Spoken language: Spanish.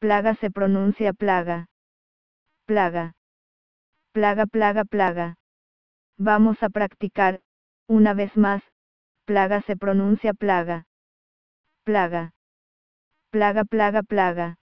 Plaga se pronuncia plaga. Plaga. Plaga, plaga, plaga. Vamos a practicar, una vez más, plaga se pronuncia plaga. Plaga. Plaga, plaga, plaga.